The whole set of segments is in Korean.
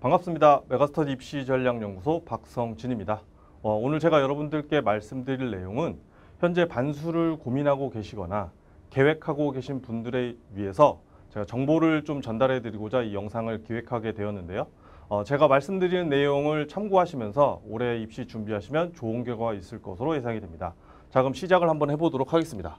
반갑습니다. 메가스터디 입시 전략연구소 박성진입니다. 어, 오늘 제가 여러분들께 말씀드릴 내용은 현재 반수를 고민하고 계시거나 계획하고 계신 분들에 위해서 제가 정보를 좀 전달해 드리고자 이 영상을 기획하게 되었는데요. 어, 제가 말씀드리는 내용을 참고하시면서 올해 입시 준비하시면 좋은 결과가 있을 것으로 예상이 됩니다. 자 그럼 시작을 한번 해보도록 하겠습니다.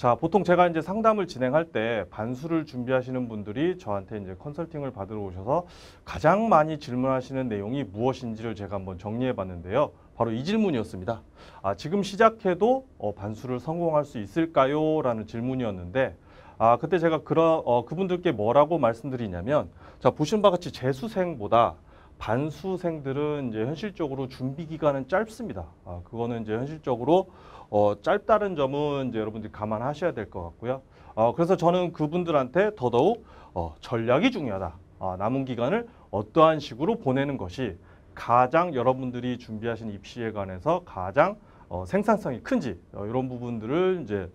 자, 보통 제가 이제 상담을 진행할 때 반수를 준비하시는 분들이 저한테 이제 컨설팅을 받으러 오셔서 가장 많이 질문하시는 내용이 무엇인지를 제가 한번 정리해 봤는데요. 바로 이 질문이었습니다. 아, 지금 시작해도 어, 반수를 성공할 수 있을까요? 라는 질문이었는데 아, 그때 제가 그러, 어, 그분들께 뭐라고 말씀드리냐면 자, 보시는 바와 같이 재수생보다 반수생들은 이제 현실적으로 준비 기간은 짧습니다. 아, 그거는 이제 현실적으로 어, 짧다는 점은 이제 여러분들이 감안하셔야 될 것 같고요. 어, 그래서 저는 그분들한테 더더욱 어, 전략이 중요하다. 아, 남은 기간을 어떠한 식으로 보내는 것이 가장 여러분들이 준비하신 입시에 관해서 가장 어, 생산성이 큰지 어, 이런 부분들을 이제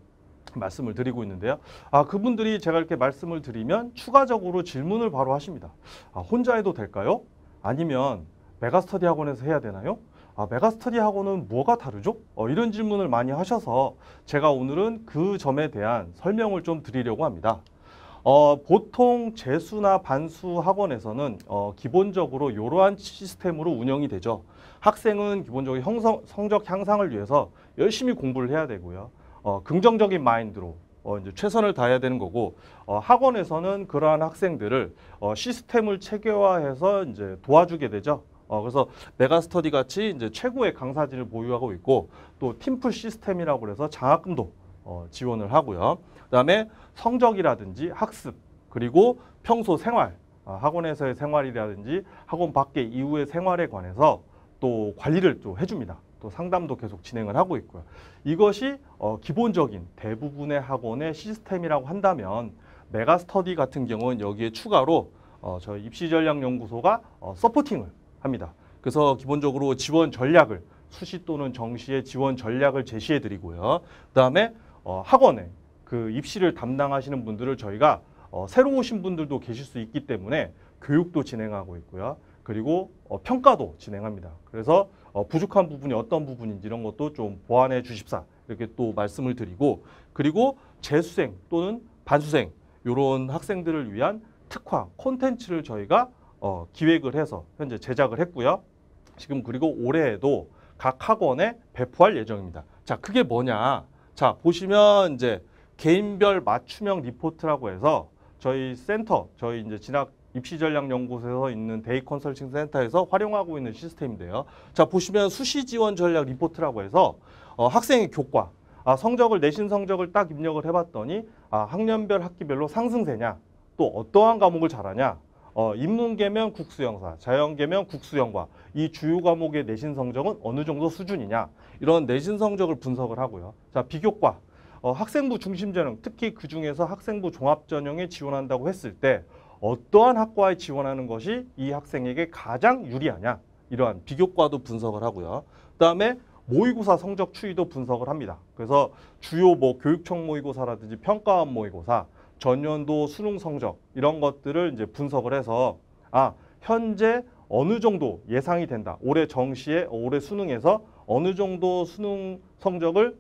말씀을 드리고 있는데요. 아, 그분들이 제가 이렇게 말씀을 드리면 추가적으로 질문을 바로 하십니다. 아, 혼자 해도 될까요? 아니면 메가스터디 학원에서 해야 되나요? 아, 메가스터디 학원은 뭐가 다르죠? 어, 이런 질문을 많이 하셔서 제가 오늘은 그 점에 대한 설명을 좀 드리려고 합니다. 어, 보통 재수나 반수 학원에서는 어, 기본적으로 이러한 시스템으로 운영이 되죠. 학생은 기본적으로 형성, 성적 향상을 위해서 열심히 공부를 해야 되고요. 어, 긍정적인 마인드로 어, 이제 최선을 다해야 되는 거고 어, 학원에서는 그러한 학생들을 어, 시스템을 체계화해서 이제 도와주게 되죠. 어, 그래서 메가스터디 같이 이제 최고의 강사진을 보유하고 있고 또 팀플 시스템이라고 그래서 장학금도 어, 지원을 하고요. 그다음에 성적이라든지 학습 그리고 평소 생활 어, 학원에서의 생활이라든지 학원 밖에 이후의 생활에 관해서 또 관리를 또 해줍니다. 또 상담도 계속 진행을 하고 있고요. 이것이 어, 기본적인 대부분의 학원의 시스템이라고 한다면 메가스터디 같은 경우는 여기에 추가로 어, 저희 입시전략연구소가 어, 서포팅을 합니다. 그래서 기본적으로 지원 전략을 수시 또는 정시의 지원 전략을 제시해 드리고요. 그다음에 어, 학원에 그 입시를 담당하시는 분들을 저희가 어, 새로 오신 분들도 계실 수 있기 때문에 교육도 진행하고 있고요. 그리고 어, 평가도 진행합니다. 그래서 어, 부족한 부분이 어떤 부분인지 이런 것도 좀 보완해 주십사 이렇게 또 말씀을 드리고 그리고 재수생 또는 반수생 이런 학생들을 위한 특화 콘텐츠를 저희가 어, 기획을 해서 현재 제작을 했고요. 지금 그리고 올해에도 각 학원에 배포할 예정입니다. 자, 그게 뭐냐? 자, 보시면 이제 개인별 맞춤형 리포트라고 해서 저희 센터, 저희 이제 진학 입시전략연구소에서 있는 데이 컨설팅 센터에서 활용하고 있는 시스템인데요. 자 보시면 수시 지원 전략 리포트라고 해서 어, 학생의 교과, 아, 성적을 내신 성적을 딱 입력을 해봤더니 아, 학년별 학기별로 상승세냐, 또 어떠한 과목을 잘하냐, 어, 인문계면 국수영사, 자연계면 국수영과 이 주요 과목의 내신 성적은 어느 정도 수준이냐 이런 내신 성적을 분석을 하고요. 자 비교과 어, 학생부 중심 전형 특히 그 중에서 학생부 종합 전형에 지원한다고 했을 때 어떠한 학과에 지원하는 것이 이 학생에게 가장 유리하냐 이러한 비교과도 분석을 하고요. 그다음에 모의고사 성적 추이도 분석을 합니다. 그래서 주요 뭐 교육청 모의고사라든지 평가원 모의고사, 전년도 수능 성적 이런 것들을 이제 분석을 해서 아 현재 어느 정도 예상이 된다. 올해 정시에 올해 수능에서 어느 정도 수능 성적을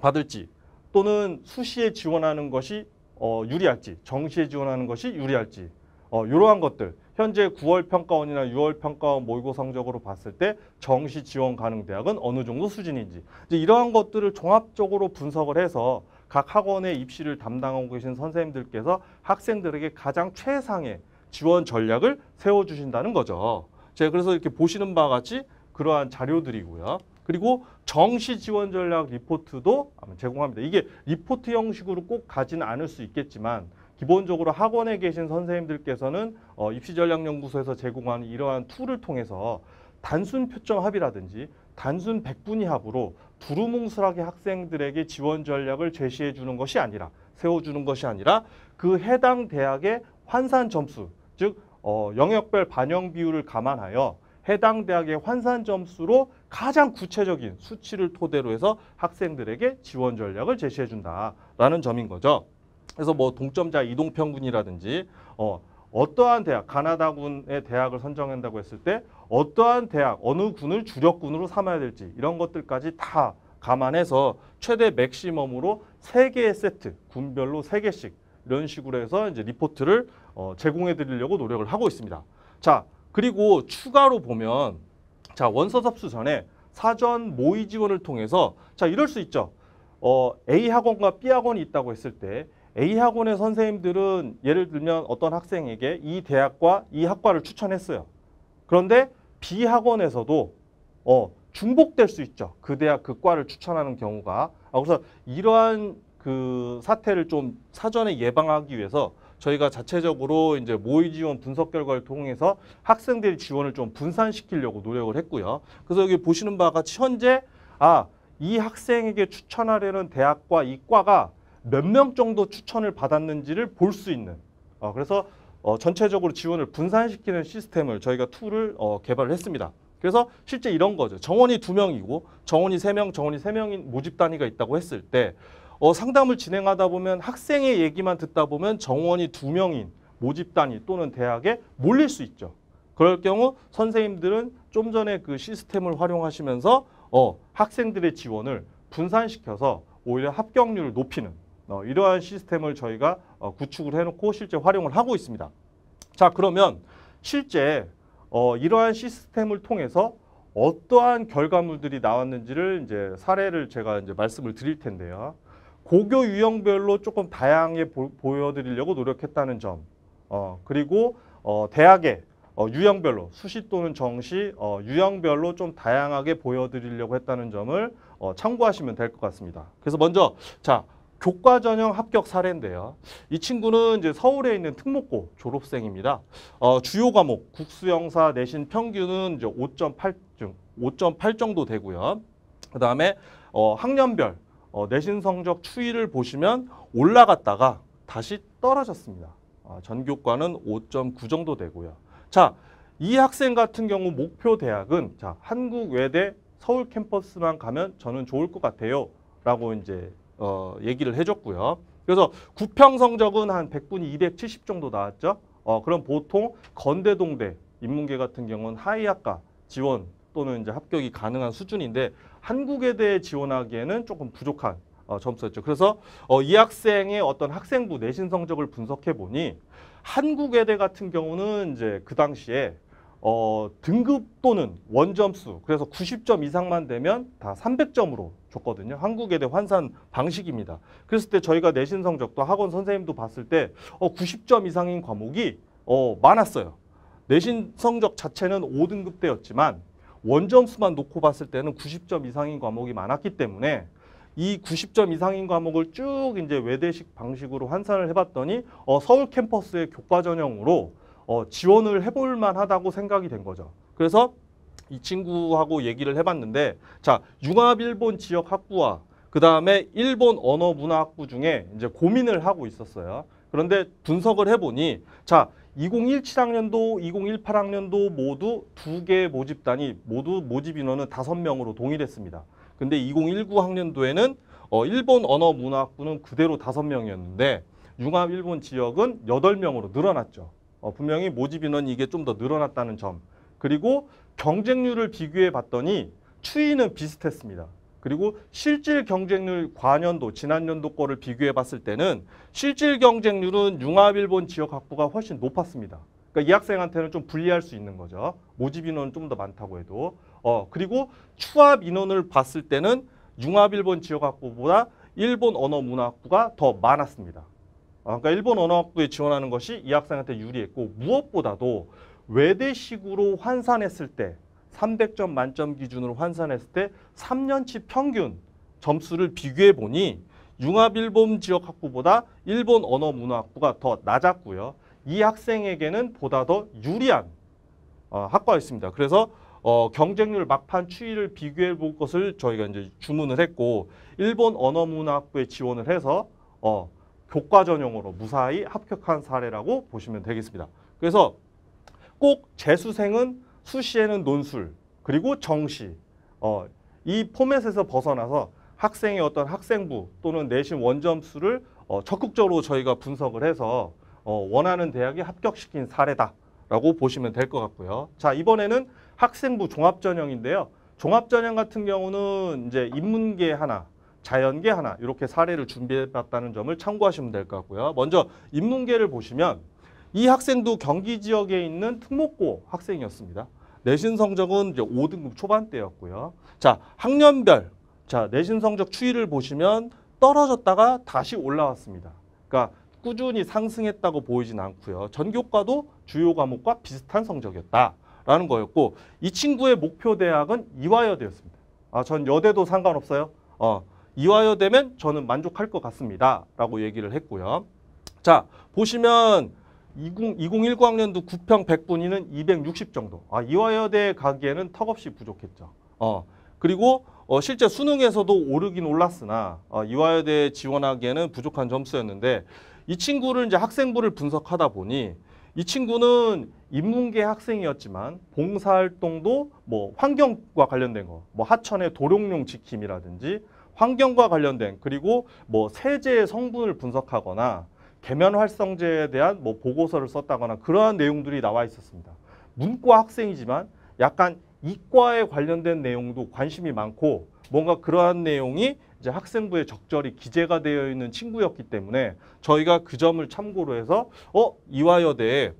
받을지 또는 수시에 지원하는 것이 어, 유리할지 정시에 지원하는 것이 유리할지 어, 이러한 것들 현재 9월 평가원이나 6월 평가원 모의고 성적으로 봤을 때 정시 지원 가능 대학은 어느 정도 수준인지 이제 이러한 것들을 종합적으로 분석을 해서 각 학원의 입시를 담당하고 계신 선생님들께서 학생들에게 가장 최상의 지원 전략을 세워주신다는 거죠. 제가 그래서 이렇게 보시는 바와 같이 그러한 자료들이고요. 그리고 정시 지원 전략 리포트도 제공합니다. 이게 리포트 형식으로 꼭가진 않을 수 있겠지만 기본적으로 학원에 계신 선생님들께서는 어, 입시전략연구소에서 제공하는 이러한 툴을 통해서 단순 표점 합이라든지 단순 백분위 합으로 두루뭉술하게 학생들에게 지원 전략을 제시해 주는 것이 아니라 세워주는 것이 아니라 그 해당 대학의 환산 점수 즉 어, 영역별 반영 비율을 감안하여 해당 대학의 환산 점수로 가장 구체적인 수치를 토대로 해서 학생들에게 지원 전략을 제시해 준다라는 점인 거죠. 그래서 뭐 동점자 이동 평균이라든지 어 어떠한 대학 가나다군의 대학을 선정한다고 했을 때 어떠한 대학 어느 군을 주력군으로 삼아야 될지 이런 것들까지 다 감안해서 최대 맥시멈으로 세개의 세트 군별로 세개씩 이런 식으로 해서 이제 리포트를 어, 제공해 드리려고 노력을 하고 있습니다. 자 그리고 추가로 보면 자 원서 접수 전에 사전 모의 지원을 통해서 자 이럴 수 있죠. 어, A 학원과 B 학원이 있다고 했을 때 A 학원의 선생님들은 예를 들면 어떤 학생에게 이 대학과 이 학과를 추천했어요. 그런데 B 학원에서도 어, 중복될 수 있죠. 그 대학 그 과를 추천하는 경우가. 아, 그래서 이러한 그 사태를 좀 사전에 예방하기 위해서 저희가 자체적으로 이제 모의 지원 분석 결과를 통해서 학생들의 지원을 좀 분산시키려고 노력을 했고요. 그래서 여기 보시는 바와 같이 현재 아, 이 학생에게 추천하려는 대학과 이과가 몇명 정도 추천을 받았는지를 볼 수 있는 어, 그래서 어, 전체적으로 지원을 분산시키는 시스템을 저희가 툴을 어, 개발을 했습니다. 그래서 실제 이런 거죠. 정원이 두명이고 정원이 세명 3명, 정원이 세명인 모집 단위가 있다고 했을 때 어, 상담을 진행하다 보면 학생의 얘기만 듣다 보면 정원이 두명인 모집 단위 또는 대학에 몰릴 수 있죠. 그럴 경우 선생님들은 좀 전에 그 시스템을 활용하시면서 어, 학생들의 지원을 분산시켜서 오히려 합격률을 높이는 어, 이러한 시스템을 저희가 어, 구축을 해놓고 실제 활용을 하고 있습니다. 자 그러면 실제 어, 이러한 시스템을 통해서 어떠한 결과물들이 나왔는지를 이제 사례를 제가 이제 말씀을 드릴 텐데요. 고교 유형별로 조금 다양하게 보, 보여드리려고 노력했다는 점, 어, 그리고 어, 대학의 어, 유형별로 수시 또는 정시 어, 유형별로 좀 다양하게 보여드리려고 했다는 점을 어, 참고하시면 될 것 같습니다. 그래서 먼저 자 교과 전형 합격 사례인데요. 이 친구는 이제 서울에 있는 특목고 졸업생입니다. 어, 주요 과목 국수영사 내신 평균은 이제 5.8중 5.8 정도 되고요. 그다음에 어, 학년별 어, 내신 성적 추이를 보시면 올라갔다가 다시 떨어졌습니다. 어, 전교과는 5.9 정도 되고요. 자, 이 학생 같은 경우 목표 대학은 자, 한국외대 서울 캠퍼스만 가면 저는 좋을 것 같아요. 라고 이제 어, 얘기를 해줬고요. 그래서 구평 성적은 한 100분이 270 정도 나왔죠. 어, 그럼 보통 건대, 동대, 인문계 같은 경우는 하위학과 지원 또는 이제 합격이 가능한 수준인데 한국에 대해 지원하기에는 조금 부족한 어, 점수였죠. 그래서 어, 이 학생의 어떤 학생부 내신 성적을 분석해 보니 한국외대 같은 경우는 이제 그 당시에 어, 등급 또는 원점수 그래서 90점 이상만 되면 다 300점으로 줬거든요. 한국에 대해 환산 방식입니다. 그랬을 때 저희가 내신 성적도 학원 선생님도 봤을 때 어, 90점 이상인 과목이 어, 많았어요. 내신 성적 자체는 5등급대였지만 원점수만 놓고 봤을 때는 90점 이상인 과목이 많았기 때문에 이 90점 이상인 과목을 쭉 이제 외대식 방식으로 환산을 해봤더니 어, 서울 캠퍼스의 교과 전형으로 어, 지원을 해볼 만하다고 생각이 된 거죠. 그래서 이 친구하고 얘기를 해봤는데 자 융합 일본 지역 학부와 그 다음에 일본 언어 문화 학부 중에 이제 고민을 하고 있었어요. 그런데 분석을 해보니 자 2017학년도 2018학년도 모두 두 개 모집단이 모두 모집 인원은 다섯 명으로 동일했습니다. 근데 2019학년도에는 어, 일본 언어 문화 학부는 그대로 다섯 명이었는데 융합 일본 지역은 여덟 명으로 늘어났죠. 어, 분명히 모집 인원이 이게 좀 더 늘어났다는 점 그리고 경쟁률을 비교해 봤더니 추이는 비슷했습니다. 그리고 실질 경쟁률 과년도 지난연도 거를 비교해 봤을 때는 실질 경쟁률은 융합일본 지역 학부가 훨씬 높았습니다. 그러니까 이 학생한테는 좀 불리할 수 있는 거죠. 모집 인원 은좀 더 많다고 해도. 어 그리고 추합 인원을 봤을 때는 융합일본 지역 학부보다 일본 언어 문화 학부가 더 많았습니다. 어, 그러니까 일본 언어학부에 지원하는 것이 이 학생한테 유리했고 무엇보다도 외대식으로 환산했을 때 300점 만점 기준으로 환산했을 때 3년치 평균 점수를 비교해 보니 융합일본 지역학부보다 일본 언어문화학부가 더 낮았고요. 이 학생에게는 보다 더 유리한 어, 학과였습니다. 그래서 어, 경쟁률 막판 추이를 비교해 볼 것을 저희가 이제 주문을 했고 일본 언어문화학부에 지원을 해서 어, 교과 전형으로 무사히 합격한 사례라고 보시면 되겠습니다. 그래서 꼭 재수생은 수시에는 논술 그리고 정시 어, 이 포맷에서 벗어나서 학생의 어떤 학생부 또는 내신 원점수를 어, 적극적으로 저희가 분석을 해서 어, 원하는 대학에 합격시킨 사례다라고 보시면 될 것 같고요. 자 이번에는 학생부 종합전형인데요. 종합전형 같은 경우는 이제 인문계 하나 자연계 하나 이렇게 사례를 준비해봤다는 점을 참고하시면 될 것 같고요. 먼저 인문계를 보시면 이 학생도 경기 지역에 있는 특목고 학생이었습니다. 내신 성적은 이제 5등급 초반대였고요. 자 학년별 자 내신 성적 추이를 보시면 떨어졌다가 다시 올라왔습니다. 그러니까 꾸준히 상승했다고 보이진 않고요. 전교과도 주요 과목과 비슷한 성적이었다라는 거였고 이 친구의 목표 대학은 이화여대였습니다. 아, 전 여대도 상관없어요. 어, 이화여대면 저는 만족할 것 같습니다. 라고 얘기를 했고요. 자, 보시면 20, 2019학년도 9평 100분위는 260 정도. 아, 이화여대 가기에는 턱없이 부족했죠. 어, 그리고 어, 실제 수능에서도 오르긴 올랐으나 어, 이화여대에 지원하기에는 부족한 점수였는데 이 친구를 이제 학생부를 분석하다 보니 이 친구는 인문계 학생이었지만 봉사활동도 뭐 환경과 관련된 거, 뭐 하천의 도롱뇽 지킴이라든지 환경과 관련된 그리고 뭐 세제의 성분을 분석하거나 계면 활성제에 대한 뭐 보고서를 썼다거나 그러한 내용들이 나와 있었습니다. 문과 학생이지만 약간 이과에 관련된 내용도 관심이 많고 뭔가 그러한 내용이 이제 학생부에 적절히 기재가 되어 있는 친구였기 때문에 저희가 그 점을 참고로 해서 어 이화여대에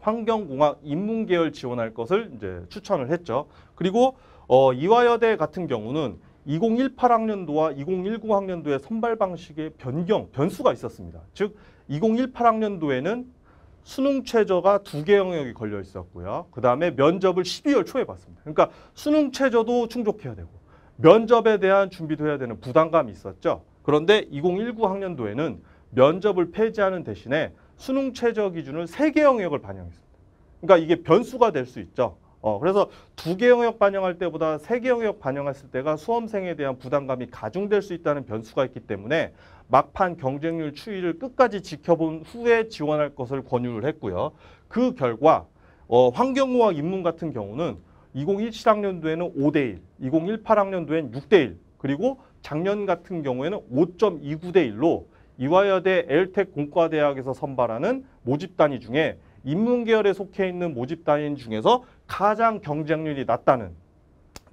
환경공학 인문계열 지원할 것을 이제 추천을 했죠. 그리고 어 이화여대 같은 경우는 2018학년도와 2019학년도의 선발 방식의 변경, 변수가 있었습니다. 즉 2018학년도에는 수능 최저가 두 개 영역이 걸려 있었고요. 그 다음에 면접을 12월 초에 봤습니다. 그러니까 수능 최저도 충족해야 되고 면접에 대한 준비도 해야 되는 부담감이 있었죠. 그런데 2019 학년도에는 면접을 폐지하는 대신에 수능 최저 기준을 세 개 영역을 반영했습니다. 그러니까 이게 변수가 될 수 있죠. 어, 그래서 두 개 영역 반영할 때보다 세 개 영역 반영했을 때가 수험생에 대한 부담감이 가중될 수 있다는 변수가 있기 때문에 막판 경쟁률 추이를 끝까지 지켜본 후에 지원할 것을 권유를 했고요. 그 결과 어, 환경공학 입문 같은 경우는 2017학년도에는 5대1, 2018학년도엔 6대1, 그리고 작년 같은 경우에는 5.29대1로 이화여대 엘텍 공과대학에서 선발하는 모집 단위 중에 인문계열에 속해 있는 모집 단위 중에서 가장 경쟁률이 낮다는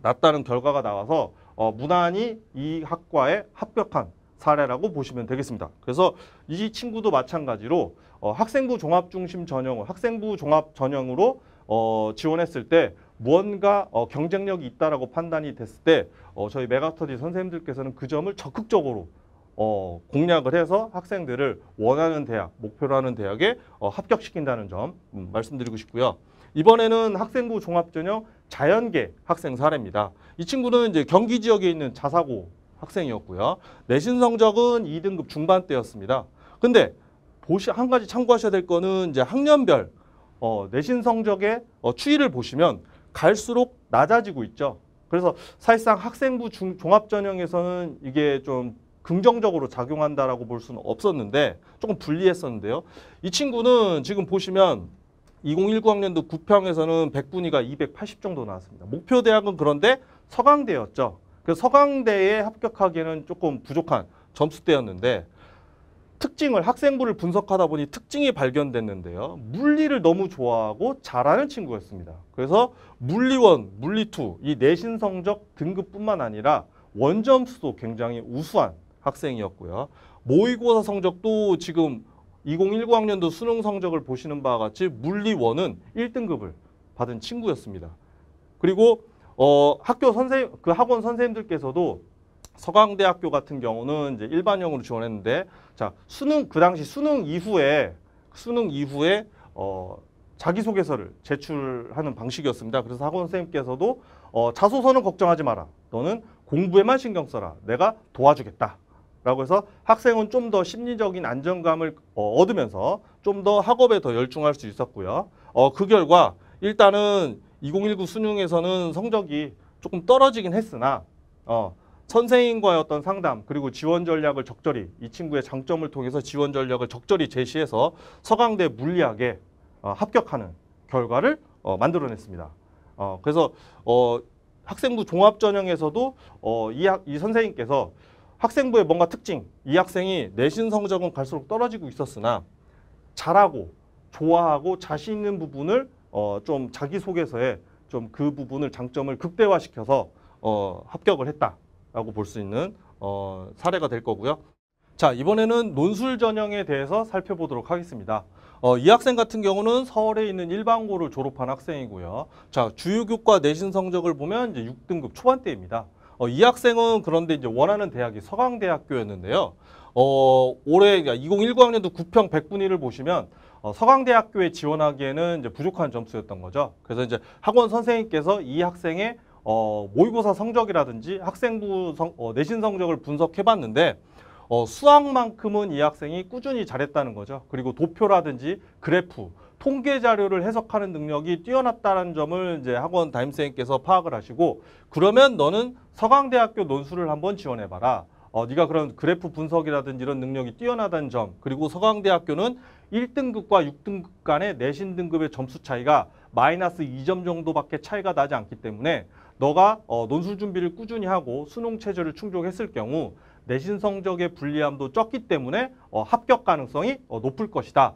낮다는 결과가 나와서 어, 무난히 이 학과에 합격한 사례라고 보시면 되겠습니다. 그래서 이 친구도 마찬가지로 어, 학생부 종합 중심 전형을 학생부 종합 전형으로 어, 지원했을 때 무언가 어, 경쟁력이 있다라고 판단이 됐을 때 어, 저희 메가스터디 선생님들께서는 그 점을 적극적으로 어, 공략을 해서 학생들을 원하는 대학, 목표로 하는 대학에 어, 합격시킨다는 점 음, 말씀드리고 싶고요. 이번에는 학생부 종합전형 자연계 학생 사례입니다. 이 친구는 이제 경기 지역에 있는 자사고 학생이었고요. 내신 성적은 2등급 중반대였습니다. 근데 보시 한 가지 참고하셔야 될 거는 이제 학년별 어, 내신 성적의 어, 추이를 보시면 갈수록 낮아지고 있죠. 그래서 사실상 학생부 중, 종합전형에서는 이게 좀 긍정적으로 작용한다라고 볼 수는 없었는데 조금 불리했었는데요. 이 친구는 지금 보시면 2019학년도 9평에서는 백분위가 280 정도 나왔습니다. 목표 대학은 그런데 서강대였죠. 그 서강대에 합격하기에는 조금 부족한 점수대였는데 특징을 학생부를 분석하다 보니 특징이 발견됐는데요. 물리를 너무 좋아하고 잘하는 친구였습니다. 그래서 물리원, 물리투 이 내신 성적 등급뿐만 아니라 원점수도 굉장히 우수한 학생이었고요. 모의고사 성적도 지금 2019학년도 수능 성적을 보시는 바와 같이 물리원은 1등급을 받은 친구였습니다. 그리고 어, 학교 선생 그 학원 선생님들께서도 서강대학교 같은 경우는 이제 일반형으로 지원했는데 자 수능 그 당시 수능 이후에 수능 이후에 어, 자기소개서를 제출하는 방식이었습니다. 그래서 학원 선생님께서도 어, 자소서는 걱정하지 마라. 너는 공부에만 신경 써라. 내가 도와주겠다. 라고 해서 학생은 좀 더 심리적인 안정감을 어, 얻으면서 좀 더 학업에 더 열중할 수 있었고요. 어, 그 결과 일단은 2019 수능에서는 성적이 조금 떨어지긴 했으나 어, 선생님과의 어떤 상담 그리고 지원 전략을 적절히 이 친구의 장점을 통해서 지원 전략을 적절히 제시해서 서강대 물리학에 어, 합격하는 결과를 어, 만들어냈습니다. 어, 그래서 어, 학생부 종합전형에서도 어, 이, 학, 이 선생님께서 학생부의 뭔가 특징, 이 학생이 내신 성적은 갈수록 떨어지고 있었으나 잘하고 좋아하고 자신 있는 부분을 어, 좀 자기소개서에 좀 그 부분을 장점을 극대화시켜서 어, 합격을 했다라고 볼 수 있는 어, 사례가 될 거고요. 자 이번에는 논술 전형에 대해서 살펴보도록 하겠습니다. 어, 이 학생 같은 경우는 서울에 있는 일반고를 졸업한 학생이고요. 자주요교과 내신 성적을 보면 이제 6등급 초반대입니다. 어, 이 학생은 그런데 이제 원하는 대학이 서강대학교였는데요. 어, 올해 그러니까 2019학년도 9평 100분위를 보시면 어, 서강대학교에 지원하기에는 이제 부족한 점수였던 거죠. 그래서 이제 학원 선생님께서 이 학생의 어, 모의고사 성적이라든지 학생부 성, 어, 내신 성적을 분석해봤는데 어, 수학만큼은 이 학생이 꾸준히 잘했다는 거죠. 그리고 도표라든지 그래프 통계 자료를 해석하는 능력이 뛰어났다는 점을 이제 학원 담임선생님께서 파악을 하시고 그러면 너는 서강대학교 논술을 한번 지원해봐라. 어, 네가 그런 그래프 분석이라든지 이런 능력이 뛰어나다는 점 그리고 서강대학교는 1등급과 6등급 간의 내신 등급의 점수 차이가 마이너스 2점 정도밖에 차이가 나지 않기 때문에 너가 어, 논술 준비를 꾸준히 하고 수능 체제를 충족했을 경우 내신 성적의 불리함도 적기 때문에 어, 합격 가능성이 어, 높을 것이다.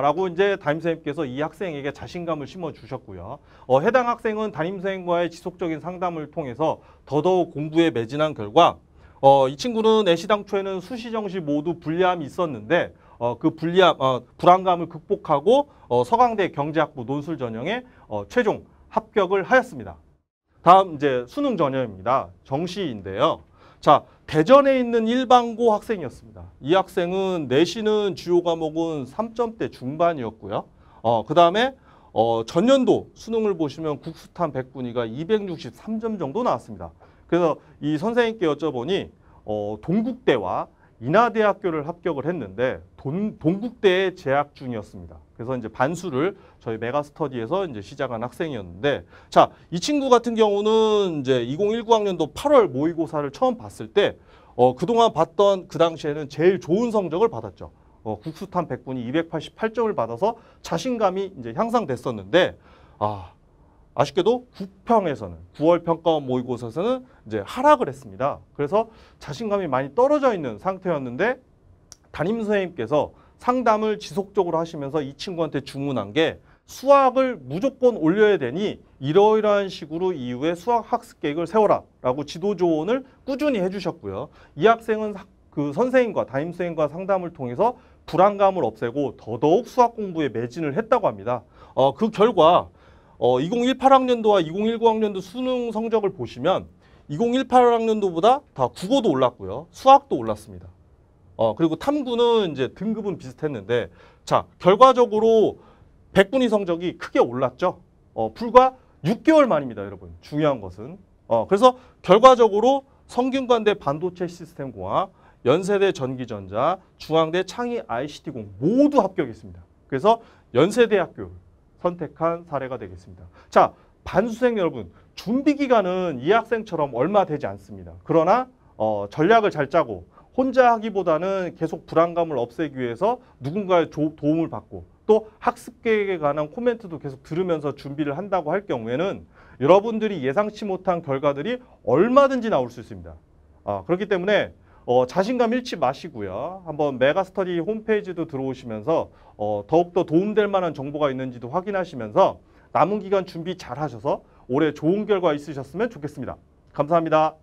라고 이제 담임선생님께서 이 학생에게 자신감을 심어주셨고요. 어, 해당 학생은 담임선생과의 님 지속적인 상담을 통해서 더더욱 공부에 매진한 결과 어, 이 친구는 애시당초에는 수시정시 모두 불리함이 있었는데 어, 그 불리함, 어, 불안감을 극복하고 어, 서강대 경제학부 논술 전형에 어, 최종 합격을 하였습니다. 다음 이제 수능 전형입니다. 정시인데요. 자, 대전에 있는 일반고 학생이었습니다. 이 학생은 내신은 주요 과목은 3점대 중반이었고요. 어, 그 다음에 어, 전년도 수능을 보시면 국수탄 백분위가 263점 정도 나왔습니다. 그래서 이 선생님께 여쭤보니 어, 동국대와 인하대학교를 합격을 했는데 돈, 동국대에 재학 중이었습니다. 그래서 이제 반수를 저희 메가스터디에서 이제 시작한 학생이었는데 자, 이 친구 같은 경우는 이제 2019학년도 8월 모의고사를 처음 봤을 때 어, 그동안 봤던 그 당시에는 제일 좋은 성적을 받았죠. 어, 국수탄 100분이 288점을 받아서 자신감이 이제 향상됐었는데 아, 아쉽게도 9평에서는 9월 평가원 모의고사에서는 이제 하락을 했습니다. 그래서 자신감이 많이 떨어져 있는 상태였는데 담임 선생님께서 상담을 지속적으로 하시면서 이 친구한테 주문한 게 수학을 무조건 올려야 되니 이러이러한 식으로 이후에 수학 학습 계획을 세워라 라고 지도 조언을 꾸준히 해주셨고요. 이 학생은 그 선생님과 담임 선생님과 상담을 통해서 불안감을 없애고 더더욱 수학 공부에 매진을 했다고 합니다. 어, 그 결과 어, 2018학년도와 2019학년도 수능 성적을 보시면 2018학년도보다 다 국어도 올랐고요. 수학도 올랐습니다. 어, 그리고 탐구는 이제 등급은 비슷했는데 자, 결과적으로 백분위 성적이 크게 올랐죠. 어, 불과 6개월 만입니다, 여러분. 중요한 것은. 어, 그래서 결과적으로 성균관대 반도체 시스템공학, 연세대 전기전자, 중앙대 창의 ICT공 모두 합격했습니다. 그래서 연세대학교 선택한 사례가 되겠습니다. 자, 반수생 여러분, 준비 기간은 이 학생처럼 얼마 되지 않습니다. 그러나 어, 전략을 잘 짜고 혼자 하기보다는 계속 불안감을 없애기 위해서 누군가의 조, 도움을 받고 또 학습 계획에 관한 코멘트도 계속 들으면서 준비를 한다고 할 경우에는 여러분들이 예상치 못한 결과들이 얼마든지 나올 수 있습니다. 아, 그렇기 때문에 어, 자신감 잃지 마시고요. 한번 메가스터디 홈페이지도 들어오시면서 어, 더욱더 도움될 만한 정보가 있는지도 확인하시면서 남은 기간 준비 잘 하셔서 올해 좋은 결과 있으셨으면 좋겠습니다. 감사합니다.